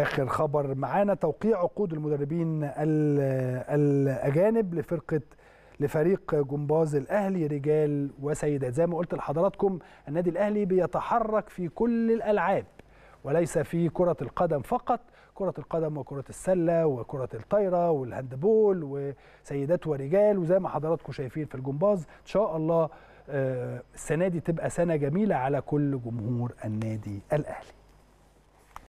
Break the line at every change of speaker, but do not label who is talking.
اخر خبر معانا توقيع عقود المدربين الاجانب لفرقه لفريق جمباز الاهلي رجال وسيدات زي ما قلت لحضراتكم النادي الاهلي بيتحرك في كل الالعاب وليس في كرة القدم فقط كرة القدم وكرة السلة وكرة الطايرة والهاندبول وسيدات ورجال وزي ما حضراتكم شايفين في الجمباز إن شاء الله آه، السنة دي تبقى سنة جميلة على كل جمهور النادي الأهلي